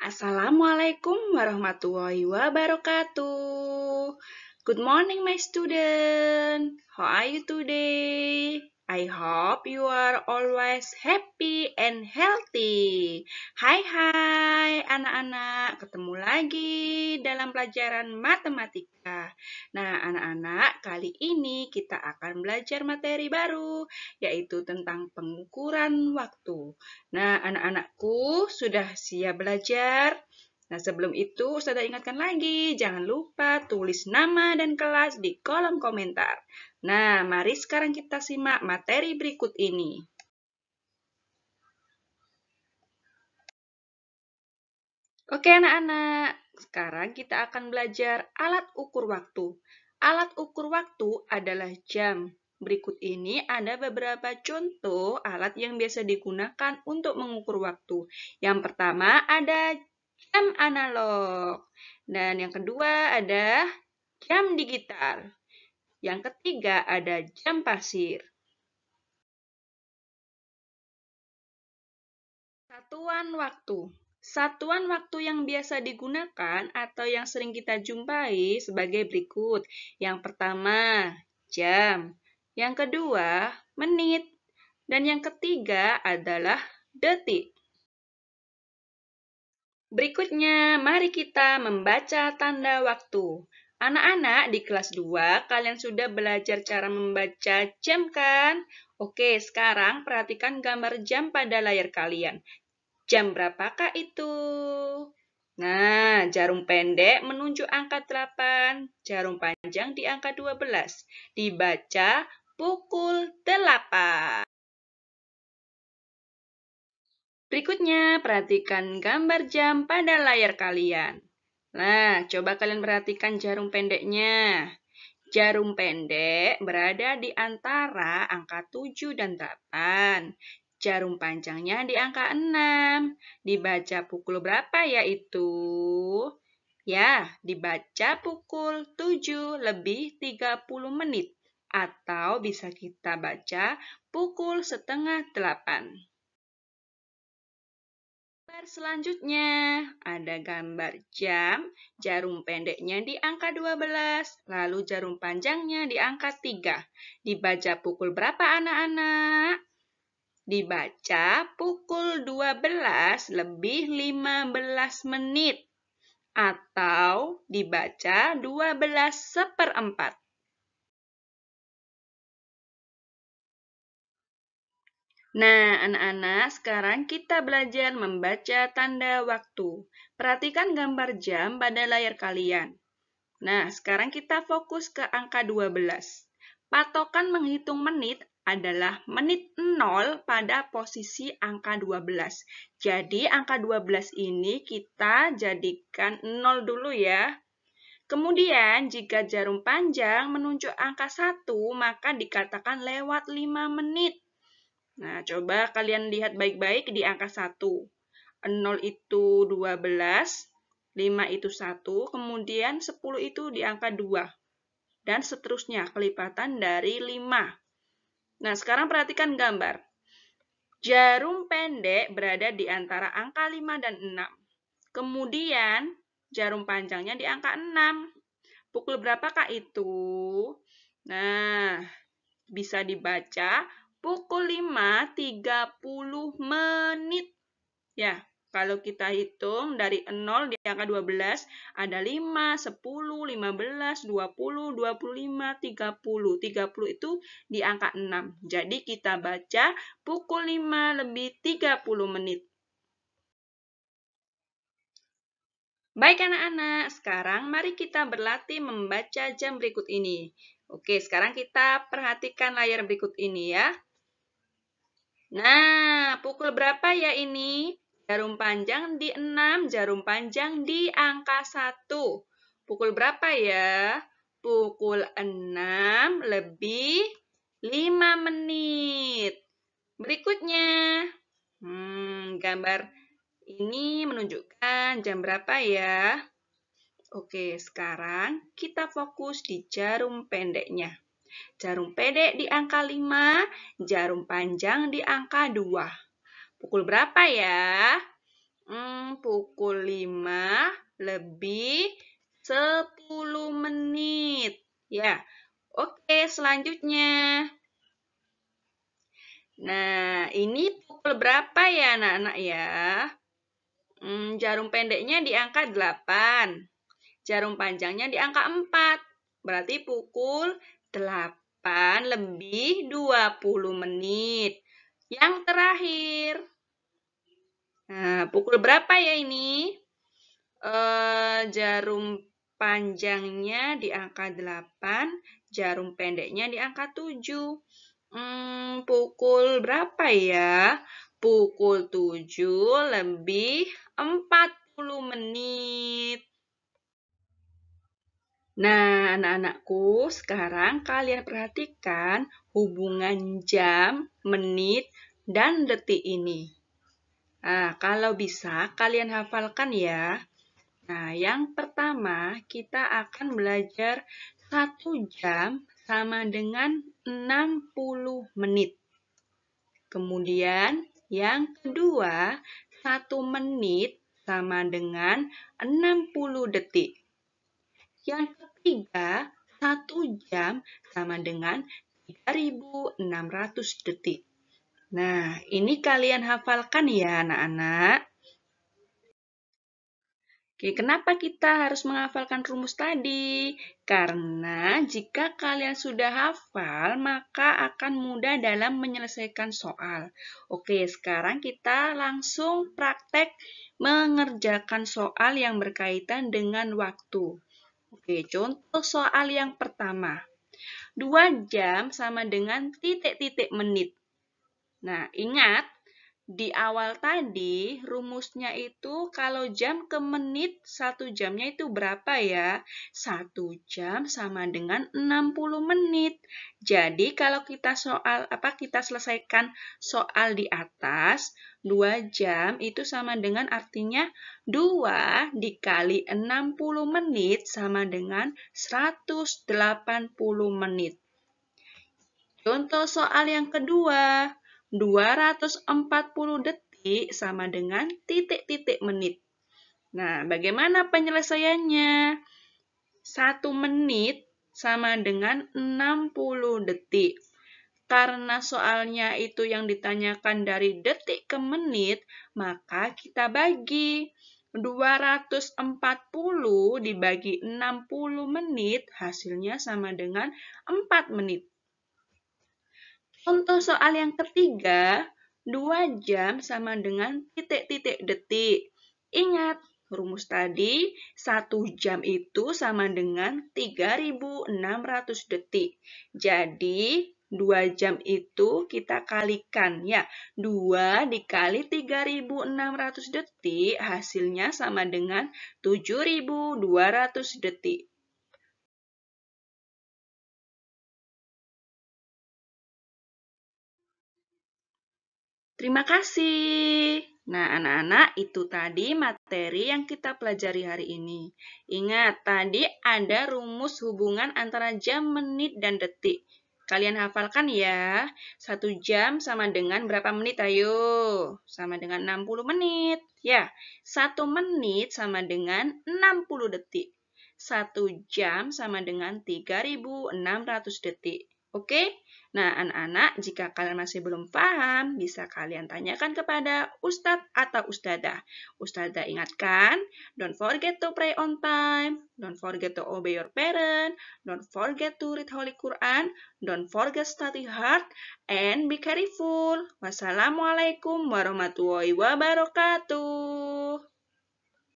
Assalamualaikum warahmatullahi wabarakatuh. Good morning my student. How are you today? I hope you are always happy and healthy. Hai hai anak-anak, ketemu lagi dalam pelajaran matematika. Nah, anak-anak, kali ini kita akan belajar materi baru yaitu tentang pengukuran waktu. Nah, anak-anakku sudah siap belajar? Nah, sebelum itu, Ustazah ingatkan lagi, jangan lupa tulis nama dan kelas di kolom komentar. Nah, mari sekarang kita simak materi berikut ini. Oke anak-anak, sekarang kita akan belajar alat ukur waktu. Alat ukur waktu adalah jam. Berikut ini ada beberapa contoh alat yang biasa digunakan untuk mengukur waktu. Yang pertama ada jam analog. Dan yang kedua ada jam digital. Yang ketiga ada jam pasir. Satuan waktu. Satuan waktu yang biasa digunakan atau yang sering kita jumpai sebagai berikut. Yang pertama, jam. Yang kedua, menit. Dan yang ketiga adalah detik. Berikutnya, mari kita membaca tanda waktu. Anak-anak di kelas 2, kalian sudah belajar cara membaca jam kan? Oke, sekarang perhatikan gambar jam pada layar kalian. Jam berapakah itu? Nah, jarum pendek menunjuk angka 8, jarum panjang di angka 12. Dibaca pukul 8. Berikutnya, perhatikan gambar jam pada layar kalian. Nah, coba kalian perhatikan jarum pendeknya. Jarum pendek berada di antara angka 7 dan 8. Jarum panjangnya di angka 6. Dibaca pukul berapa ya itu? Ya, dibaca pukul 7 lebih 30 menit. Atau bisa kita baca pukul setengah 8. Gambar selanjutnya, ada gambar jam, jarum pendeknya di angka 12, lalu jarum panjangnya di angka 3. Dibaca pukul berapa anak-anak? Dibaca pukul 12 lebih 15 menit atau dibaca 12 seperempat. Nah, anak-anak, sekarang kita belajar membaca tanda waktu. Perhatikan gambar jam pada layar kalian. Nah, sekarang kita fokus ke angka 12. Patokan menghitung menit adalah menit 0 pada posisi angka 12. Jadi, angka 12 ini kita jadikan 0 dulu ya. Kemudian, jika jarum panjang menunjuk angka 1, maka dikatakan lewat 5 menit. Nah, coba kalian lihat baik-baik di angka 1. 0 itu 12, 5 itu 1, kemudian 10 itu di angka 2. Dan seterusnya, kelipatan dari 5. Nah, sekarang perhatikan gambar. Jarum pendek berada di antara angka 5 dan 6. Kemudian, jarum panjangnya di angka 6. Pukul berapakah itu? Nah, bisa dibaca pukul 5.30 menit. Ya, kalau kita hitung dari 0 angka 12, ada 5, 10, 15, 20, 25, 30. 30 itu di angka 6. Jadi kita baca pukul 5 lebih 30 menit. Baik anak-anak, sekarang mari kita berlatih membaca jam berikut ini. Oke, sekarang kita perhatikan layar berikut ini ya. Nah, pukul berapa ya ini? Jarum panjang di 6, jarum panjang di angka 1. Pukul berapa ya? Pukul 6 lebih 5 menit. Berikutnya, hmm, gambar ini menunjukkan jam berapa ya. Oke, sekarang kita fokus di jarum pendeknya. Jarum pendek di angka 5, jarum panjang di angka 2. Pukul berapa ya? Hmm, pukul 5 lebih 10 menit. Ya, oke selanjutnya. Nah, ini pukul berapa ya anak-anak ya? Hmm, jarum pendeknya di angka 8. Jarum panjangnya di angka 4. Berarti pukul 8 lebih 20 menit. Yang terakhir. Nah, pukul berapa ya ini? E, jarum panjangnya di angka 8, jarum pendeknya di angka 7. Hmm, pukul berapa ya? Pukul 7 lebih 40 menit. Nah, anak-anakku, sekarang kalian perhatikan hubungan jam, menit, dan detik ini. Nah, kalau bisa, kalian hafalkan ya. Nah, yang pertama, kita akan belajar satu jam sama dengan 60 menit. Kemudian, yang kedua, satu menit sama dengan 60 detik. Yang 3 1 jam sama dengan 3600 detik. Nah, ini kalian hafalkan ya anak-anak. Oke, kenapa kita harus menghafalkan rumus tadi? Karena jika kalian sudah hafal, maka akan mudah dalam menyelesaikan soal. Oke, sekarang kita langsung praktek mengerjakan soal yang berkaitan dengan waktu. Oke, contoh soal yang pertama. 2 jam sama dengan titik-titik menit. Nah, ingat di awal tadi rumusnya itu kalau jam ke menit satu jamnya itu berapa ya? Satu jam sama dengan 60 menit. Jadi kalau kita soal apa kita selesaikan soal di atas dua jam itu sama dengan artinya dua dikali 60 menit sama dengan 180 menit. Contoh soal yang kedua, 240 detik sama dengan titik-titik menit. Nah, bagaimana penyelesaiannya? 1 menit sama dengan 60 detik. Karena soalnya itu yang ditanyakan dari detik ke menit, maka kita bagi. 240 dibagi 60 menit hasilnya sama dengan 4 menit. Untuk soal yang ketiga, 2 jam sama dengan titik-titik detik. Ingat, rumus tadi 1 jam itu sama dengan 3600 detik. Jadi 2 jam itu kita kalikan ya. 2 dikali 3600 detik hasilnya sama dengan 7200 detik. Terima kasih. Nah, anak-anak, itu tadi materi yang kita pelajari hari ini. Ingat, tadi ada rumus hubungan antara jam, menit, dan detik. Kalian hafalkan ya. Satu jam sama dengan berapa menit, ayo? Sama dengan 60 menit. Ya, satu menit sama dengan 60 detik. Satu jam sama dengan 3600 detik. Oke? Nah, anak-anak, jika kalian masih belum paham, bisa kalian tanyakan kepada ustadz atau ustadzah. Ustadzah ingatkan, don't forget to pray on time, don't forget to obey your parent, don't forget to read Holy Quran, don't forget study hard, and be careful. Wassalamualaikum warahmatullahi wabarakatuh.